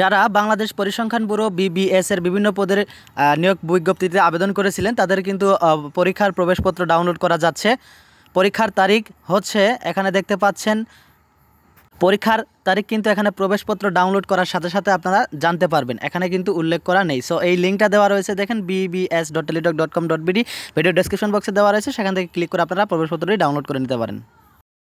যারা বাংলাদেশ পরিসংখ্যান bureau BBS এর বিভিন্ন পদের নিয়োগ বিজ্ঞপ্তিতে আবেদন করেছিলেন তাদের কিন্তু পরীক্ষার প্রবেশপত্র ডাউনলোড করা যাচ্ছে পরীক্ষার তারিখ হচ্ছে এখানে দেখতে পাচ্ছেন পরীক্ষার তারিখ কিন্তু এখানে প্রবেশপত্র ডাউনলোড করার সাথে সাথে আপনারা জানতে পারবেন এখানে কিন্তু উল্লেখ করা নেই সো এই লিঙ্কটা দেওয়া রয়েছে দেখেন BBS dot Teledoc dot com dot BD video description বক্সে দেওয়া রয়েছে সেখান থেকে ক্লিক করে আপনারা প্রবেশপত্রটি ডাউনলোড করে নিতে পারেন